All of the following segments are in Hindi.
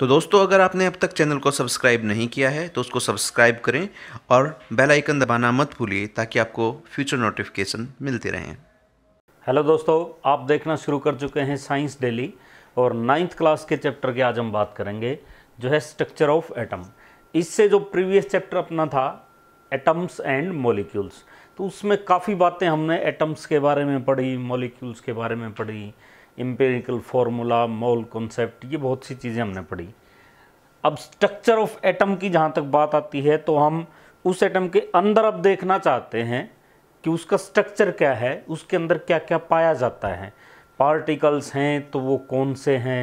तो दोस्तों अगर आपने अब तक चैनल को सब्सक्राइब नहीं किया है तो उसको सब्सक्राइब करें और बेल आइकन दबाना मत भूलिए ताकि आपको फ्यूचर नोटिफिकेशन मिलते रहें हेलो दोस्तों आप देखना शुरू कर चुके हैं साइंस डेली और नाइन्थ क्लास के चैप्टर की आज हम बात करेंगे जो है स्ट्रक्चर ऑफ एटम इससे जो प्रीवियस चैप्टर अपना था एटम्स एंड मोलिक्यूल्स तो उसमें काफ़ी बातें हमने एटम्स के बारे में पढ़ी मॉलिक्यूल्स के बारे में पढ़ी इम्पेरिकल फार्मूला मोल कॉन्सेप्ट ये बहुत सी चीज़ें हमने पढ़ी अब स्ट्रक्चर ऑफ एटम की जहाँ तक बात आती है तो हम उस एटम के अंदर अब देखना चाहते हैं कि उसका स्ट्रक्चर क्या है उसके अंदर क्या क्या पाया जाता है पार्टिकल्स हैं तो वो कौन से हैं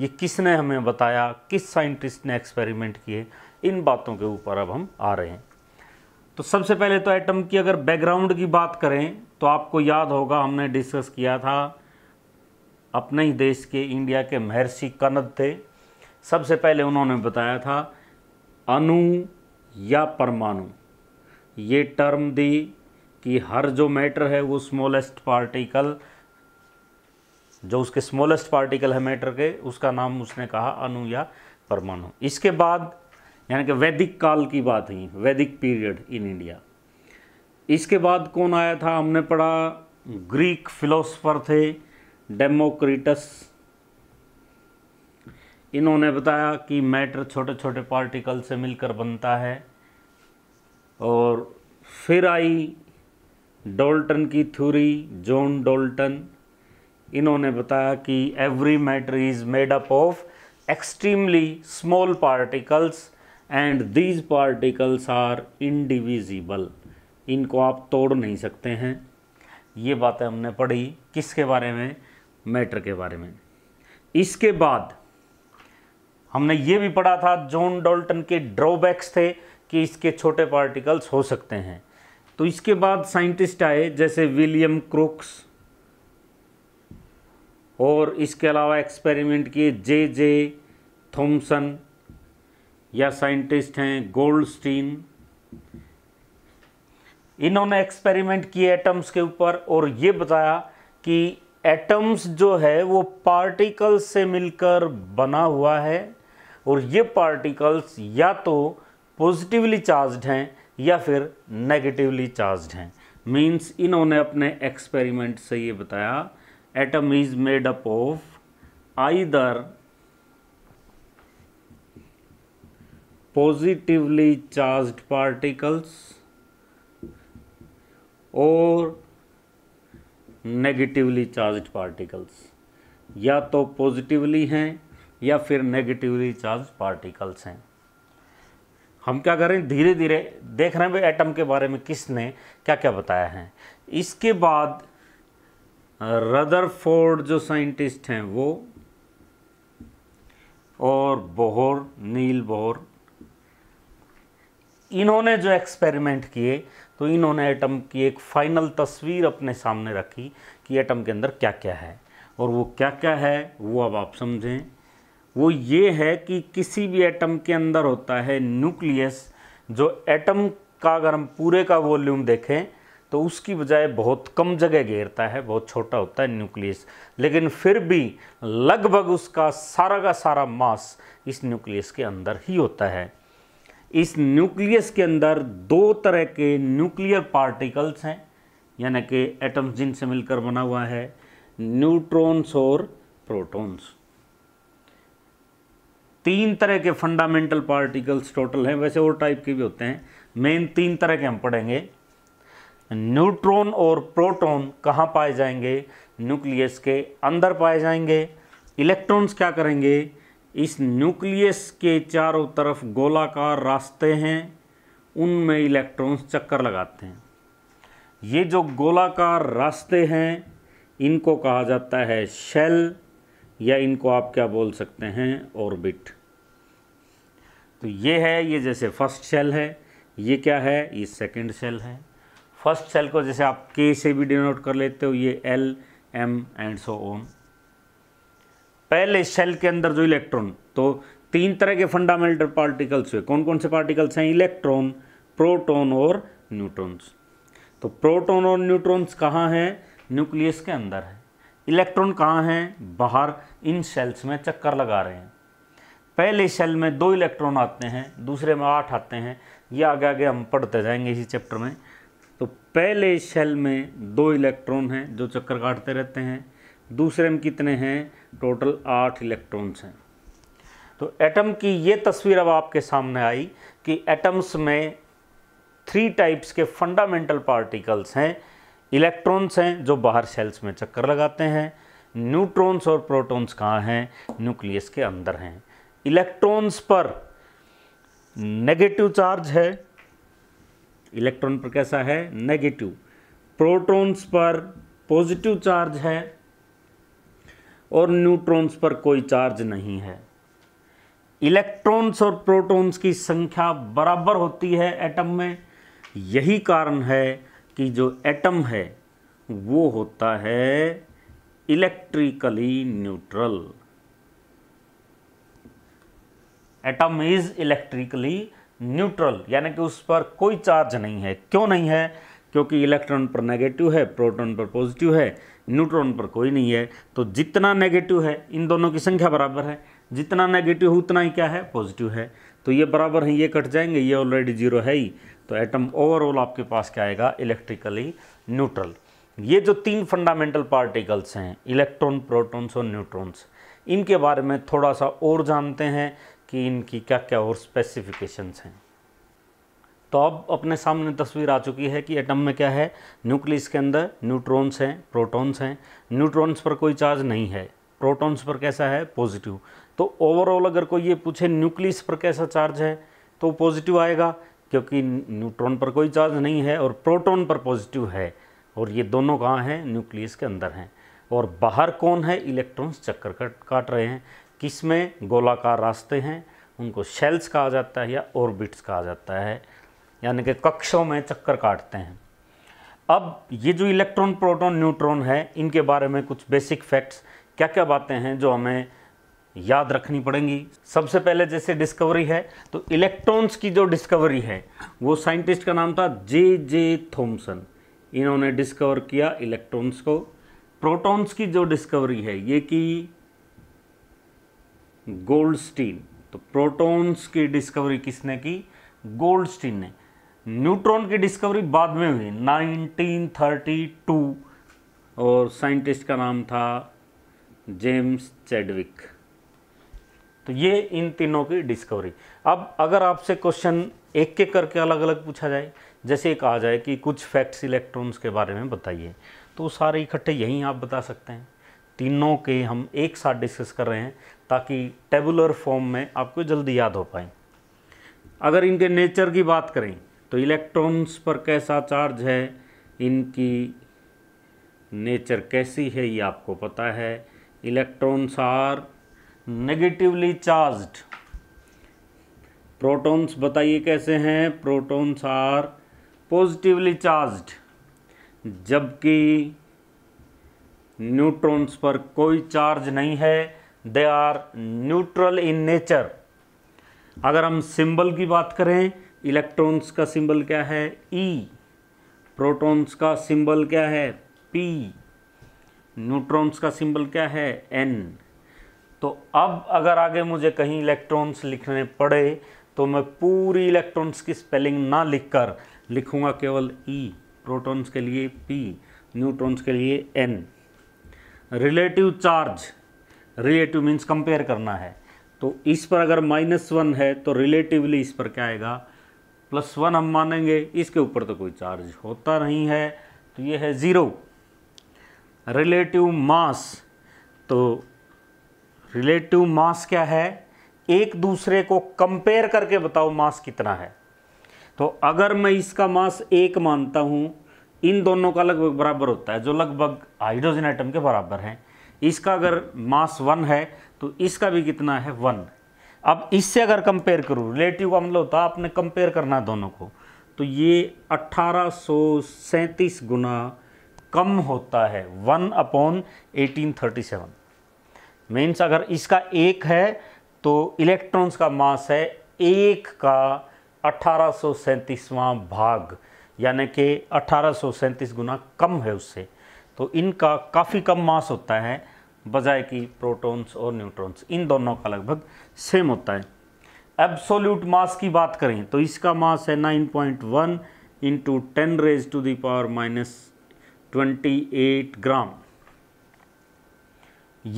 ये किसने हमें बताया किस साइंटिस्ट ने एक्सपेरिमेंट किए इन बातों के ऊपर अब हम आ रहे हैं तो सबसे पहले तो एटम की अगर बैकग्राउंड की बात करें तो आपको याद होगा हमने डिस्कस किया था अपने ही देश के इंडिया के महर्षि कनद थे सबसे पहले उन्होंने बताया था अनु या परमाणु ये टर्म दी कि हर जो मैटर है वो स्मॉलेस्ट पार्टिकल जो उसके स्मॉलेस्ट पार्टिकल है मैटर के उसका नाम उसने कहा अनु या परमाणु इसके बाद यानी कि वैदिक काल की बात ही वैदिक पीरियड इन इंडिया इसके बाद कौन आया था हमने पढ़ा ग्रीक फिलोसफर थे डेमोक्रेटस इन्होंने बताया कि मैटर छोटे छोटे पार्टिकल से मिलकर बनता है और फिर आई डोल्टन की थ्योरी जॉन डोल्टन इन्होंने बताया कि every matter is made up of extremely small particles and these particles are indivisible इनको आप तोड़ नहीं सकते हैं ये बातें हमने पढ़ी किसके बारे में मैटर के बारे में इसके बाद हमने ये भी पढ़ा था जॉन डॉल्टन के ड्रॉबैक्स थे कि इसके छोटे पार्टिकल्स हो सकते हैं तो इसके बाद साइंटिस्ट आए जैसे विलियम क्रोक्स और इसके अलावा एक्सपेरिमेंट किए जे जे थॉम्सन या साइंटिस्ट हैं गोल्डस्टीन इन्होंने एक्सपेरिमेंट किए एटम्स के ऊपर और ये बताया कि एटम्स जो है वो पार्टिकल्स से मिलकर बना हुआ है और ये पार्टिकल्स या तो पॉजिटिवली चार्ज्ड हैं या फिर नेगेटिवली चार्ज्ड हैं मींस इन्होंने अपने एक्सपेरिमेंट से ये बताया atom is made up of either positively charged particles और नेगेटिवली चार्ज पार्टिकल्स या तो पॉजिटिवली हैं या फिर नेगेटिवली चार्ज पार्टिकल्स हैं हम क्या करें धीरे धीरे देख रहे हैं भाई एटम के बारे में किसने क्या क्या बताया है इसके बाद रदरफोर्ड जो साइंटिस्ट हैं वो और बोहर नील बोहर इन्होंने जो एक्सपेरिमेंट किए तो इन्होंने एटम की एक फाइनल तस्वीर अपने सामने रखी कि एटम के अंदर क्या क्या है और वो क्या क्या है वो अब आप समझें वो ये है कि किसी भी एटम के अंदर होता है न्यूक्लियस जो एटम का अगर हम पूरे का वॉल्यूम देखें तो उसकी बजाय बहुत कम जगह घेरता है बहुत छोटा होता है न्यूक्लियस लेकिन फिर भी लगभग उसका सारा का सारा मास इस न्यूक्लियस के अंदर ही होता है इस न्यूक्लियस के अंदर दो तरह के न्यूक्लियर पार्टिकल्स हैं यानी कि एटम्स जिनसे मिलकर बना हुआ है न्यूट्रॉन्स और प्रोटॉन्स तीन तरह के फंडामेंटल पार्टिकल्स टोटल हैं वैसे और टाइप के भी होते हैं मेन तीन तरह के हम पढ़ेंगे न्यूट्रॉन और प्रोटॉन कहाँ पाए जाएंगे न्यूक्लियस के अंदर पाए जाएंगे इलेक्ट्रॉन्स क्या करेंगे इस न्यूक्लियस के चारों तरफ गोलाकार रास्ते हैं उनमें इलेक्ट्रॉन्स चक्कर लगाते हैं ये जो गोलाकार रास्ते हैं इनको कहा जाता है शेल या इनको आप क्या बोल सकते हैं ऑर्बिट तो ये है ये जैसे फर्स्ट शेल है ये क्या है ये सेकंड शेल है फर्स्ट शेल को जैसे आप के से भी डिनोट कर लेते हो ये L M and so on पहले सेल के अंदर जो इलेक्ट्रॉन तो तीन तरह के फंडामेंटल पार्टिकल्स हुए कौन कौन से पार्टिकल्स हैं इलेक्ट्रॉन प्रोटोन और न्यूट्रॉन्स तो प्रोटोन और न्यूट्रॉन्स कहाँ हैं न्यूक्लियस के अंदर है इलेक्ट्रॉन कहाँ हैं बाहर इन सेल्स में चक्कर लगा रहे हैं पहले सेल में दो इलेक्ट्रॉन आते हैं दूसरे में आठ आते हैं ये आगे आगे हम पढ़ते जाएंगे इसी चैप्टर में तो पहले सेल में दो इलेक्ट्रॉन हैं जो चक्कर काटते रहते हैं दूसरे में कितने हैं टोटल आठ इलेक्ट्रॉन्स हैं तो एटम की ये तस्वीर अब आपके सामने आई कि एटम्स में थ्री टाइप्स के फंडामेंटल पार्टिकल्स हैं इलेक्ट्रॉन्स हैं जो बाहर सेल्स में चक्कर लगाते हैं न्यूट्रॉन्स और प्रोटॉन्स कहाँ हैं न्यूक्लियस के अंदर हैं इलेक्ट्रॉन्स पर नेगेटिव चार्ज है इलेक्ट्रॉन पर कैसा है नेगेटिव प्रोटॉन्स पर पॉजिटिव चार्ज है और न्यूट्रॉन्स पर कोई चार्ज नहीं है इलेक्ट्रॉन्स और प्रोटॉन्स की संख्या बराबर होती है एटम में यही कारण है कि जो एटम है वो होता है electrically neutral atom is electrically neutral यानी कि उस पर कोई चार्ज नहीं है क्यों नहीं है क्योंकि इलेक्ट्रॉन पर नेगेटिव है प्रोटॉन पर पॉजिटिव है न्यूट्रॉन पर कोई नहीं है तो जितना नेगेटिव है इन दोनों की संख्या बराबर है जितना नेगेटिव है उतना ही क्या है पॉजिटिव है तो ये बराबर है ये कट जाएंगे ये ऑलरेडी जीरो है ही तो एटम ओवरऑल आपके पास क्या आएगा इलेक्ट्रिकली न्यूट्रल ये जो तीन फंडामेंटल पार्टिकल्स हैं इलेक्ट्रॉन प्रोटॉन्स और न्यूट्रॉन्स इनके बारे में थोड़ा सा और जानते हैं कि इनकी क्या क्या और स्पेसिफिकेशंस हैं तो अब अपने सामने तस्वीर आ चुकी है कि एटम में क्या है न्यूक्लियस के अंदर न्यूट्रॉन्स हैं प्रोटॉन्स हैं न्यूट्रॉन्स पर कोई चार्ज नहीं है प्रोटॉन्स पर कैसा है पॉजिटिव तो ओवरऑल अगर कोई ये पूछे न्यूक्लियस पर कैसा चार्ज है तो पॉजिटिव आएगा क्योंकि न्यूट्रॉन पर कोई चार्ज नहीं है और प्रोटोन पर पॉजिटिव है और ये दोनों कहाँ हैं न्यूक्लियस के अंदर हैं और बाहर कौन है इलेक्ट्रॉन्स चक्कर कट काट रहे हैं किस में गोलाकार रास्ते हैं उनको शेल्स कहा जाता है या ऑर्बिट्स कहा जाता है यानी कि कक्षों में चक्कर काटते हैं अब ये जो इलेक्ट्रॉन प्रोटॉन न्यूट्रॉन है इनके बारे में कुछ बेसिक फैक्ट्स क्या क्या बातें हैं जो हमें याद रखनी पड़ेंगी सबसे पहले जैसे डिस्कवरी है तो इलेक्ट्रॉन्स की जो डिस्कवरी है वो साइंटिस्ट का नाम था जे जे थॉम्सन इन्होंने डिस्कवर किया इलेक्ट्रॉन्स को प्रोटॉन्स की जो डिस्कवरी है ये की गोल्डस्टीन तो प्रोटॉन्स की डिस्कवरी किसने की गोल्डस्टीन ने न्यूट्रॉन की डिस्कवरी बाद में हुई 1932 और साइंटिस्ट का नाम था जेम्स चैडविक तो ये इन तीनों की डिस्कवरी अब अगर आपसे क्वेश्चन एक एक करके अलग अलग पूछा जाए जैसे एक आ जाए कि कुछ फैक्ट्स इलेक्ट्रॉन्स के बारे में बताइए तो सारे इकट्ठे यहीं आप बता सकते हैं तीनों के हम एक साथ डिस्कस कर रहे हैं ताकि टेबुलर फॉर्म में आपको जल्दी याद हो पाए अगर इनके नेचर की बात करें तो इलेक्ट्रॉन्स पर कैसा चार्ज है इनकी नेचर कैसी है ये आपको पता है electrons are negatively charged protons बताइए कैसे हैं प्रोटॉन्स आर पॉजिटिवली चार्ज्ड जबकि न्यूट्रॉन्स पर कोई चार्ज नहीं है they are neutral in nature अगर हम सिंबल की बात करें इलेक्ट्रॉन्स का सिंबल क्या है ई e. प्रोटॉन्स का सिंबल क्या है पी न्यूट्रॉन्स का सिंबल क्या है एन तो अब अगर आगे मुझे कहीं इलेक्ट्रॉन्स लिखने पड़े तो मैं पूरी इलेक्ट्रॉन्स की स्पेलिंग ना लिखकर लिखूंगा केवल ई e. प्रोटॉन्स के लिए पी न्यूट्रॉन्स के लिए N relative charge relative means compare करना है तो इस पर अगर माइनस वन है तो रिलेटिवली इस पर क्या आएगा प्लस वन हम मानेंगे इसके ऊपर तो कोई चार्ज होता नहीं है तो ये है ज़ीरो रिलेटिव मास तो रिलेटिव मास क्या है एक दूसरे को कंपेयर करके बताओ मास कितना है तो अगर मैं इसका मास एक मानता हूँ इन दोनों का लगभग बराबर होता है जो लगभग हाइड्रोजन आइटम के बराबर हैं इसका अगर मास वन है तो इसका भी कितना है वन अब इससे अगर कंपेयर करूँ रिलेटिव का मतलब होता है आपने कंपेयर करना दोनों को तो ये अट्ठारह गुना कम होता है one upon eighteen thirty seven means अगर इसका एक है तो इलेक्ट्रॉन्स का मास है एक का अठारह भाग यानी कि अठारह गुना कम है उससे तो इनका काफ़ी कम मास होता है बजाय कि प्रोटॉन्स और न्यूट्रॉन्स इन दोनों का लगभग सेम होता है एब्सोल्यूट मास की बात करें तो इसका मास है 9.1 point one into ten raise to the power minus twenty eight gram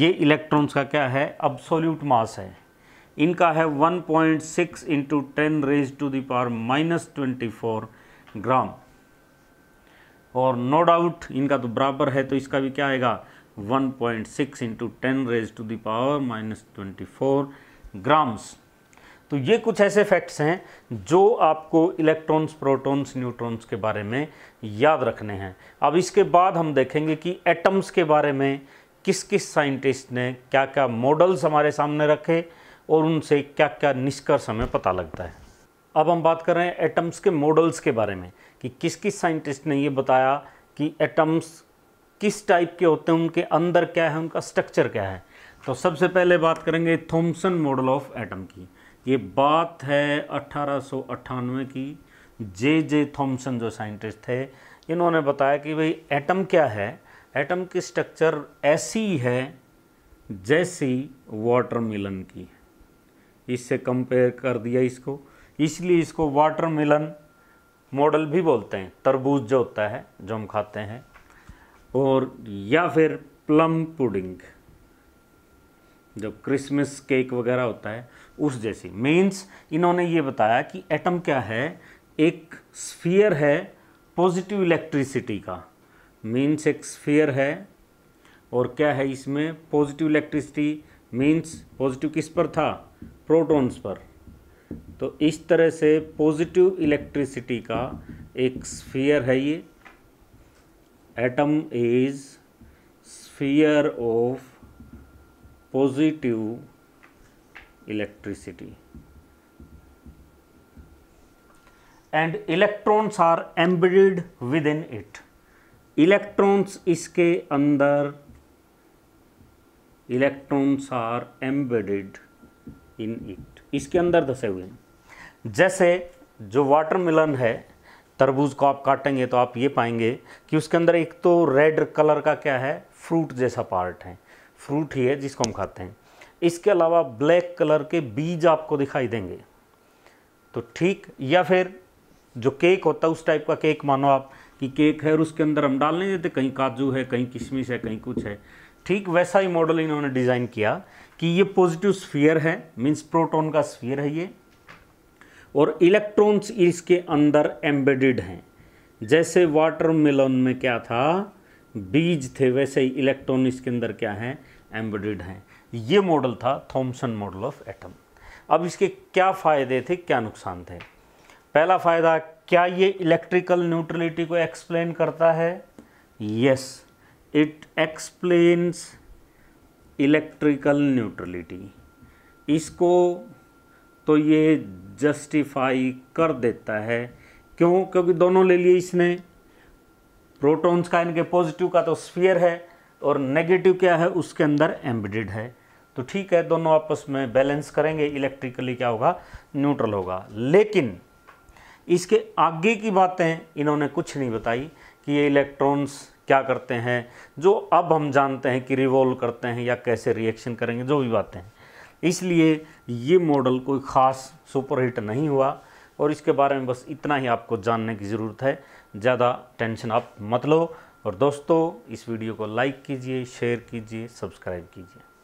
ये इलेक्ट्रॉन्स का क्या है एब्सोल्यूट मास है इनका है 1.6 point six into ten raise to the power minus twenty four gram और नो no डाउट इनका तो बराबर है तो इसका भी क्या आएगा 1.6 into ten raise to the power minus twenty four grams तो ये कुछ ऐसे फैक्ट्स हैं जो आपको इलेक्ट्रॉन्स प्रोटॉन्स न्यूट्रॉन्स के बारे में याद रखने हैं अब इसके बाद हम देखेंगे कि एटम्स के बारे में किस किस साइंटिस्ट ने क्या क्या मॉडल्स हमारे सामने रखे और उनसे क्या क्या निष्कर्ष हमें पता लगता है अब हम बात कर रहे हैं एटम्स के मॉडल्स के बारे में कि किस किस साइंटिस्ट ने ये बताया कि एटम्स किस टाइप के होते हैं उनके अंदर क्या है उनका स्ट्रक्चर क्या है तो सबसे पहले बात करेंगे थॉम्सन मॉडल ऑफ एटम की ये बात है अट्ठारह की जे जे थॉम्सन जो साइंटिस्ट थे इन्होंने बताया कि भाई एटम क्या है एटम की स्ट्रक्चर ऐसी है जैसी वाटर मिलन की इससे कंपेयर कर दिया इसको इसलिए इसको वाटर मिलन मॉडल भी बोलते हैं तरबूज जो होता है जो हम खाते हैं और या फिर प्लम पुडिंग जो क्रिसमस केक वगैरह होता है उस जैसी मीन्स इन्होंने ये बताया कि एटम क्या है एक स्फीयर है पॉजिटिव इलेक्ट्रिसिटी का मीन्स एक स्फीयर है और क्या है इसमें पॉजिटिव इलेक्ट्रिसिटी मीन्स पॉजिटिव किस पर था प्रोटॉन्स पर तो इस तरह से पॉजिटिव इलेक्ट्रिसिटी का एक स्फीयर है ये atom is sphere of positive electricity and electrons are embedded within it electrons iske andar electrons are embedded in it iske andar dase hue hain jaise jo watermelon hai तरबूज को आप काटेंगे तो आप ये पाएंगे कि उसके अंदर एक तो रेड कलर का क्या है फ्रूट जैसा पार्ट है फ्रूट ही है जिसको हम खाते हैं इसके अलावा ब्लैक कलर के बीज आपको दिखाई देंगे तो ठीक या फिर जो केक होता है उस टाइप का केक मानो आप कि केक है और उसके अंदर हम डाल नहीं देते कहीं काजू है कहीं किशमिश है कहीं कुछ है ठीक वैसा ही मॉडल इन्होंने डिज़ाइन किया कि ये पॉजिटिव स्फीयर है मीन्स प्रोटोन का स्फीयर है ये और इलेक्ट्रॉन्स इसके अंदर एम्बेडेड हैं जैसे वाटर मेलन में क्या था बीज थे वैसे ही इलेक्ट्रॉन इसके अंदर क्या हैं एम्बेडेड हैं ये मॉडल था थॉमसन मॉडल ऑफ एटम अब इसके क्या फ़ायदे थे क्या नुकसान थे पहला फ़ायदा क्या ये इलेक्ट्रिकल न्यूट्रलिटी को एक्सप्लेन करता है yes it explains electrical neutrality इसको तो ये जस्टिफाई कर देता है क्यों क्योंकि दोनों ले लिए इसने प्रोटॉन्स का इनके पॉजिटिव का तो स्फीयर है और नेगेटिव क्या है उसके अंदर एम्बेडेड है तो ठीक है दोनों आपस में बैलेंस करेंगे इलेक्ट्रिकली क्या होगा न्यूट्रल होगा लेकिन इसके आगे की बातें इन्होंने कुछ नहीं बताई कि ये इलेक्ट्रॉन्स क्या करते हैं जो अब हम जानते हैं कि रिवॉल्व करते हैं या कैसे रिएक्शन करेंगे जो भी बातें हैं इसलिए ये मॉडल कोई ख़ास सुपरहिट नहीं हुआ और इसके बारे में बस इतना ही आपको जानने की ज़रूरत है ज़्यादा टेंशन आप मत लो और दोस्तों इस वीडियो को लाइक कीजिए शेयर कीजिए सब्सक्राइब कीजिए